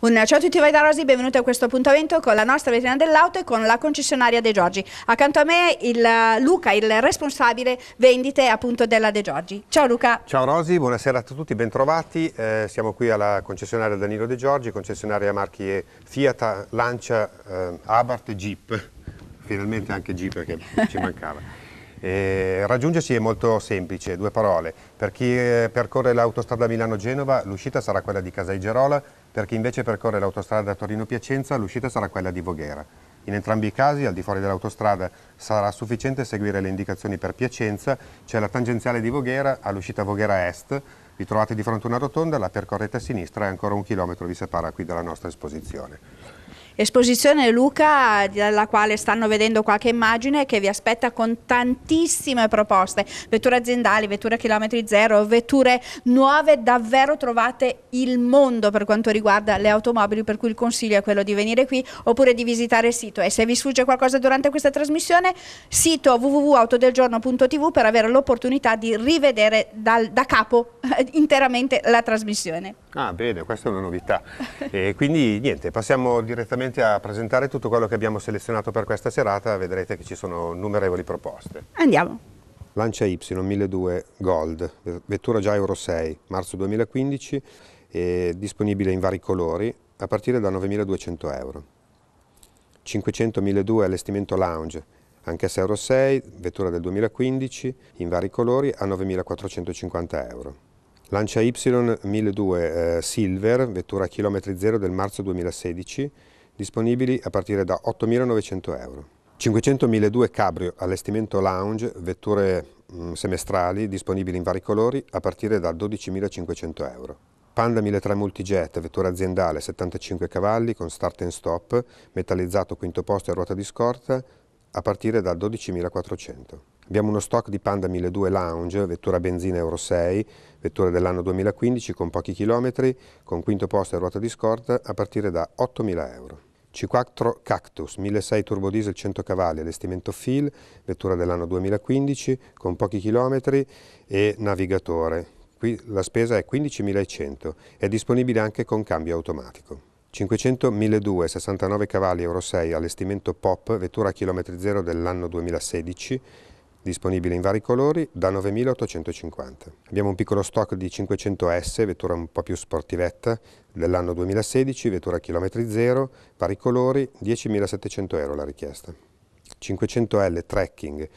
Un ciao a tutti voi da Rosi, benvenuti a questo appuntamento con la nostra vetrina dell'auto e con la concessionaria De Giorgi. Accanto a me il eh, Luca, il responsabile vendite appunto della De Giorgi. Ciao Luca. Ciao Rosi, buonasera a tutti, bentrovati. Eh, siamo qui alla concessionaria Danilo De Giorgi, concessionaria marchi Fiat, Lancia, eh, Abarth e Jeep. Finalmente anche Jeep che ci mancava. Eh, raggiungerci è molto semplice, due parole. Per chi eh, percorre l'autostrada Milano-Genova, l'uscita sarà quella di Casai Gerola, per chi invece percorre l'autostrada Torino-Piacenza l'uscita sarà quella di Voghera. In entrambi i casi, al di fuori dell'autostrada, sarà sufficiente seguire le indicazioni per Piacenza, c'è la tangenziale di Voghera all'uscita Voghera Est, vi trovate di fronte a una rotonda, la percorrete a sinistra e ancora un chilometro vi separa qui dalla nostra esposizione. Esposizione Luca dalla quale stanno vedendo qualche immagine che vi aspetta con tantissime proposte, vetture aziendali, vetture a chilometri zero, vetture nuove, davvero trovate il mondo per quanto riguarda le automobili, per cui il consiglio è quello di venire qui oppure di visitare il sito e se vi sfugge qualcosa durante questa trasmissione sito www.autodelgiorno.tv per avere l'opportunità di rivedere dal, da capo interamente la trasmissione. Ah bene, questa è una novità. e eh, quindi niente, passiamo direttamente a presentare tutto quello che abbiamo selezionato per questa serata, vedrete che ci sono numerevoli proposte. Andiamo. Lancia Y 1002 Gold, vettura già Euro 6, marzo 2015, disponibile in vari colori a partire da 9.200 euro. 500 1002 allestimento lounge, anch'essa Euro 6, vettura del 2015, in vari colori a 9.450 euro. Lancia Y 1002 eh, Silver, vettura a chilometri zero del marzo 2016, disponibili a partire da 8.900 euro. 500 1002 Cabrio, allestimento lounge, vetture mh, mm, semestrali, disponibili in vari colori, a partire da 12.500 euro. Panda 1003 Multijet, vettura aziendale, 75 cavalli, con start and stop, metallizzato quinto posto e ruota di scorta, a partire da 12.400. euro. Abbiamo uno stock di Panda 1200 Lounge, vettura benzina Euro 6, vettura dell'anno 2015 con pochi chilometri, con quinto posto e ruota di scorta a partire da 8.000 euro. C4 Cactus 1.600 turbodiesel 100 cavalli, allestimento FIL, vettura dell'anno 2015 con pochi chilometri e navigatore. Qui la spesa è 15.100, è disponibile anche con cambio automatico. 500 1200 69 cavalli Euro 6 allestimento POP, vettura a chilometri zero dell'anno 2016 disponibile in vari colori da 9.850. Abbiamo un piccolo stock di 500S, vettura un po' più sportivetta, dell'anno 2016, vettura a chilometri zero, vari colori, 10.700 euro la richiesta. 500L trekking.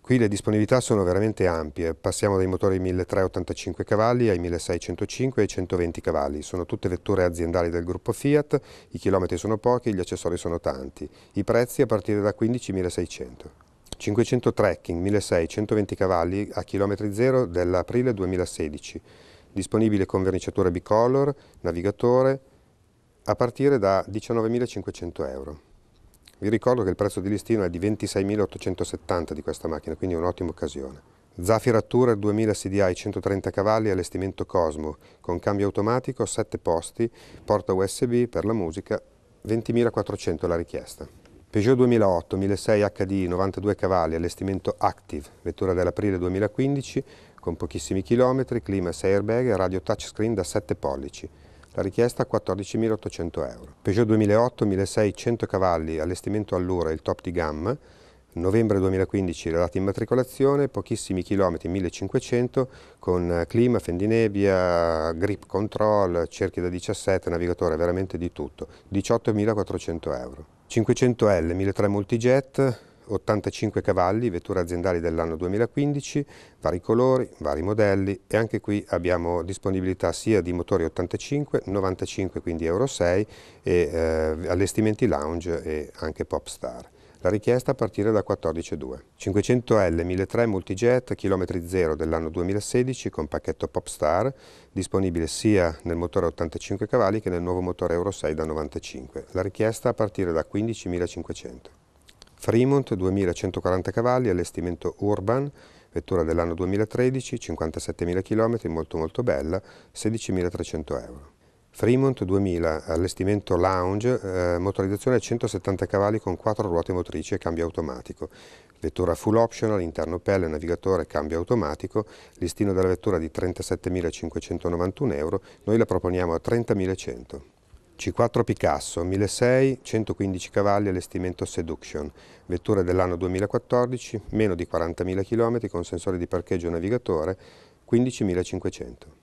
Qui le disponibilità sono veramente ampie, passiamo dai motori 1385 cavalli ai 1605 e 120 cavalli, sono tutte vetture aziendali del gruppo Fiat, i chilometri sono pochi, gli accessori sono tanti, i prezzi a partire da 15.600. 500 trekking 1620 cavalli a chilometri zero dell'aprile 2016, disponibile con verniciatura bicolor, navigatore, a partire da 19.500 euro. Vi ricordo che il prezzo di listino è di 26.870 di questa macchina, quindi è un'ottima occasione. Zafira Tourer 2000 CDI 130 cavalli allestimento Cosmo con cambio automatico, 7 posti, porta USB per la musica, 20.400 la richiesta. Peugeot 2008 1600 HD 92 cavalli, allestimento Active, vettura dell'aprile 2015 con pochissimi chilometri, clima 6 airbag e radio touchscreen da 7 pollici. La richiesta 14.800 euro. Peugeot 2008 1600 cavalli, allestimento Allura, il top di gamma, novembre 2015 la data immatricolazione, pochissimi chilometri, 1500, con eh, clima, fendinebbia, grip control, cerchi da 17, navigatore, veramente di tutto, 18.400 euro. 500L, 1.300 multijet, 85 cavalli, vetture aziendali dell'anno 2015, vari colori, vari modelli e anche qui abbiamo disponibilità sia di motori 85, 95 quindi Euro 6 e eh, allestimenti lounge e anche Popstar. La richiesta a partire da 14.2. 500L 1.3 Multijet, chilometri zero dell'anno 2016 con pacchetto Popstar, disponibile sia nel motore 85 cavalli che nel nuovo motore Euro 6 da 95. La richiesta a partire da 15.500. Fremont 2140 cavalli, allestimento Urban, vettura dell'anno 2013, 57.000 km, molto molto bella, 16.300 euro. Fremont 2000, allestimento lounge, eh, motorizzazione 170 cavalli con 4 ruote motrici e cambio automatico. Vettura full optional, interno pelle, navigatore, cambio automatico, listino della vettura di 37.591 euro, noi la proponiamo a 30.100. C4 Picasso, 1006, 115 cavalli, allestimento Seduction, vettura dell'anno 2014, meno di 40.000 km con sensore di parcheggio e navigatore, 15.500.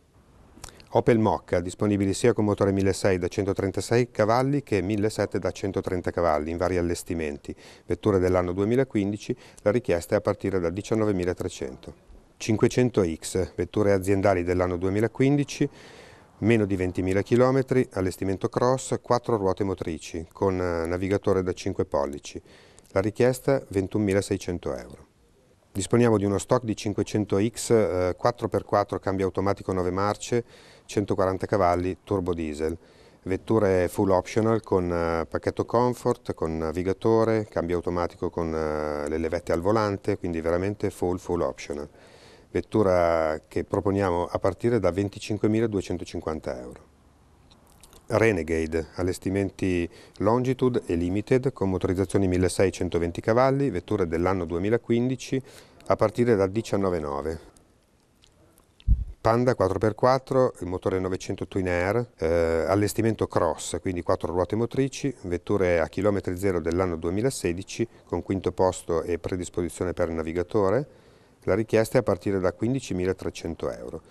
Opel Mocca, disponibili sia con motore 1.6 da 136 cavalli che 1.7 da 130 cavalli in vari allestimenti. Vettura dell'anno 2015, la richiesta è a partire da 19.300. 500X, vetture aziendali dell'anno 2015, meno di 20.000 km, allestimento cross, 4 ruote motrici, con eh, navigatore da 5 pollici. La richiesta 21.600 euro. Disponiamo di uno stock di 500X 4x4 eh, cambio automatico 9 marce, 140 cavalli, turbo diesel. Vetture full optional con eh, pacchetto comfort, con navigatore, cambio automatico con eh, le levette al volante, quindi veramente full full optional. Vettura che proponiamo a partire da 25.250 euro. Renegade, allestimenti Longitude e Limited con motorizzazioni 1620 cavalli, vetture dell'anno 2015 a partire dal 19.9. Panda 4x4, il motore 900 Twin Air, eh, allestimento cross, quindi 4 ruote motrici, vetture a chilometri zero dell'anno 2016 con quinto posto e predisposizione per il navigatore. La richiesta è a partire da 15.300 euro.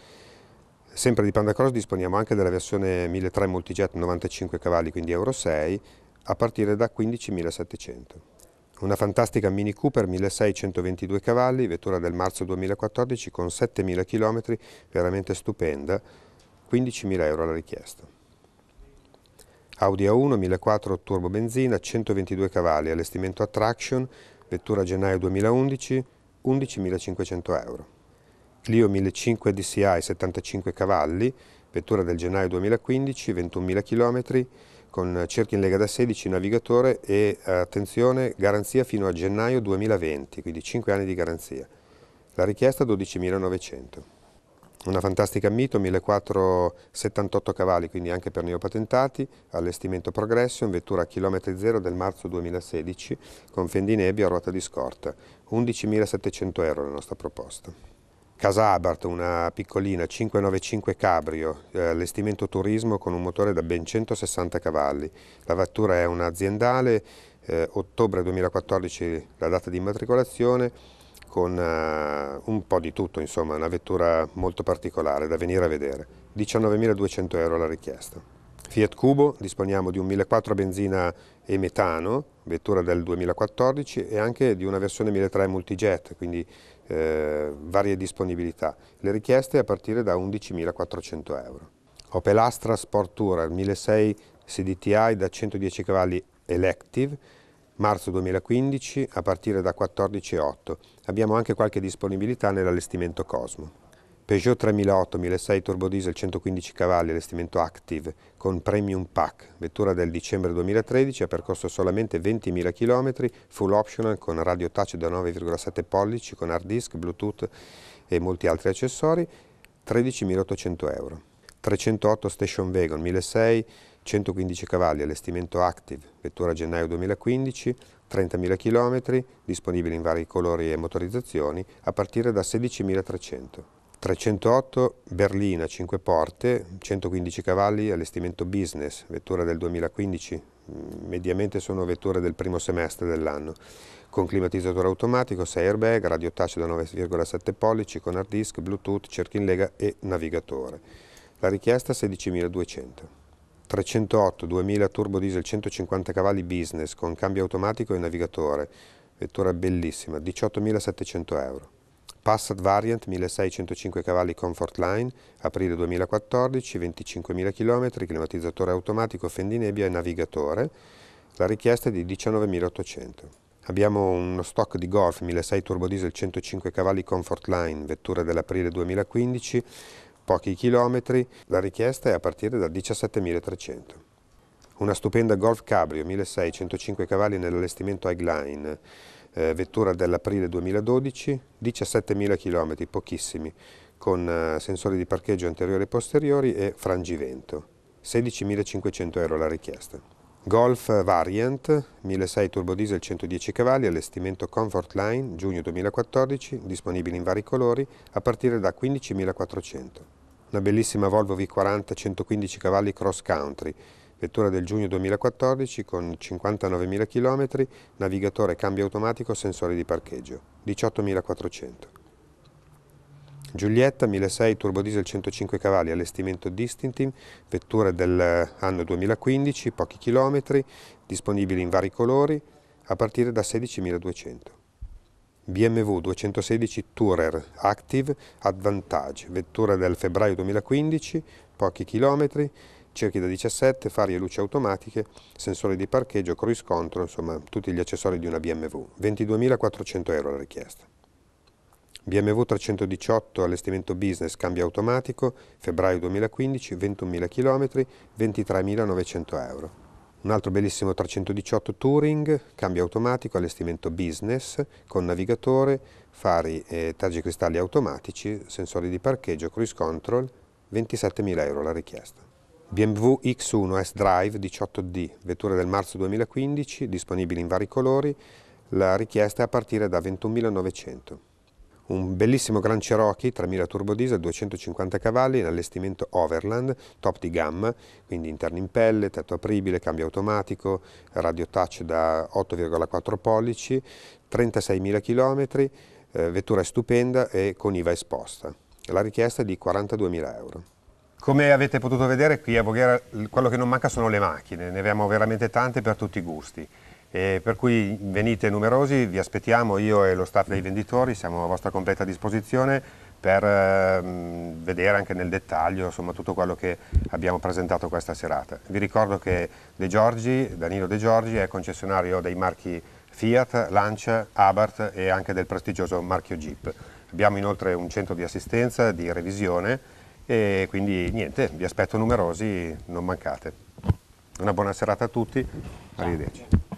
Sempre di Pandacross disponiamo anche della versione 1300 multijet 95 cavalli, quindi Euro 6, a partire da 15.700. Una fantastica Mini Cooper 1622 cavalli, vettura del marzo 2014 con 7.000 km, veramente stupenda, 15.000 euro la richiesta. Audi A1 1.4 turbo benzina, 122 cavalli, allestimento a traction, vettura gennaio 2011, 11.500 euro. Clio 1500 DCI 75 cavalli, vettura del gennaio 2015, 21.000 km, con cerchi in lega da 16, navigatore e, attenzione, garanzia fino a gennaio 2020, quindi 5 anni di garanzia. La richiesta 12.900. Una fantastica Mito, 1478 cavalli, quindi anche per neopatentati, allestimento progresso, in vettura a chilometri zero del marzo 2016, con fendinebbia a ruota di scorta. 11.700 euro la nostra proposta. Casa Abarth, una piccolina 595 Cabrio, eh, allestimento turismo con un motore da ben 160 cavalli. La vettura è un'aziendale, eh, ottobre 2014 la data di immatricolazione, con eh, un po' di tutto, insomma, una vettura molto particolare da venire a vedere. 19.200 euro la richiesta. Fiat Cubo, disponiamo di un 1.400 benzina e metano, vettura del 2014 e anche di una versione 1.300 multijet, quindi eh, varie disponibilità. Le richieste a partire da 11.400 euro. Opel Astra Sport Tourer 1.600 CDTI da 110 cavalli Elective, marzo 2015 a partire da 14,8. Abbiamo anche qualche disponibilità nell'allestimento Cosmo. Peugeot 3008 1006 turbo diesel 115 cavalli allestimento Active con Premium Pack, vettura del dicembre 2013, ha percorso solamente 20.000 km, full optional con radio touch da 9,7 pollici, con hard disk, bluetooth e molti altri accessori, 13.800 euro. 308 Station Wagon 1.6 115 cavalli, allestimento Active, vettura gennaio 2015, 30.000 km, disponibile in vari colori e motorizzazioni, a partire da 16.300. euro. 308 berlina 5 porte, 115 cavalli, allestimento business, vettura del 2015, mm, mediamente sono vetture del primo semestre dell'anno, con climatizzatore automatico, 6 airbag, radio touch da 9,7 pollici, con hard disk, bluetooth, cerchi in lega e navigatore. La richiesta 16.200. 308 2000 turbo diesel 150 cavalli business con cambio automatico e navigatore, vettura bellissima, 18.700 euro. Passat Variant 1605 cavalli Comfort Line, aprile 2014, 25.000 km, climatizzatore automatico, fendinebbia e navigatore. La richiesta è di 19.800. Abbiamo uno stock di Golf 1600 turbodiesel 105 cavalli Comfort Line, vettura dell'aprile 2015, pochi chilometri, la richiesta è a partire da 17.300. Una stupenda Golf Cabrio 1600 cavalli nell'allestimento High eh, vettura dell'aprile 2012, 17.000 km, pochissimi, con eh, sensori di parcheggio anteriori e posteriori e frangivento. 16.500 euro la richiesta. Golf Variant, 1.6 turbodiesel 110 cavalli, allestimento Comfort Line, giugno 2014, disponibile in vari colori, a partire da 15.400. Una bellissima Volvo V40 115 cavalli cross country, vettura del giugno 2014 con 59.000 km, navigatore, cambio automatico, sensori di parcheggio, 18.400. Giulietta 1.6 turbodiesel 105 cavalli, allestimento Distintim, vettura dell'anno eh, 2015, pochi chilometri, disponibili in vari colori, a partire da 16.200. BMW 216 Tourer Active Advantage, vettura del febbraio 2015, pochi chilometri, cerchi da 17, fari e luci automatiche, sensore di parcheggio, cruise control, insomma tutti gli accessori di una BMW. 22.400 euro la richiesta. BMW 318 allestimento business cambio automatico, febbraio 2015, 21.000 km, 23.900 euro. Un altro bellissimo 318 Touring, cambio automatico, allestimento business, con navigatore, fari e taggi cristalli automatici, sensori di parcheggio, cruise control, 27.000 euro la richiesta. BMW X1 S-Drive 18D, vettura del marzo 2015, disponibile in vari colori, la richiesta è a partire da 21.900. Un bellissimo Gran Cherokee 3000 turbo diesel 250 cavalli in allestimento Overland, top di gamma, quindi interno in pelle, tetto apribile, cambio automatico, radio touch da 8,4 pollici, 36.000 km, eh, vettura stupenda e con IVA esposta. La richiesta è di 42.000 euro. Come avete potuto vedere qui a Voghera quello che non manca sono le macchine, ne abbiamo veramente tante per tutti i gusti. E per cui venite numerosi, vi aspettiamo, io e lo staff dei venditori siamo a vostra completa disposizione per ehm, vedere anche nel dettaglio insomma, tutto quello che abbiamo presentato questa serata. Vi ricordo che De Giorgi, Danilo De Giorgi è concessionario dei marchi Fiat, Lancia, Abarth e anche del prestigioso marchio Jeep. Abbiamo inoltre un centro di assistenza, di revisione e quindi niente, vi aspetto numerosi, non mancate. Una buona serata a tutti, arrivederci.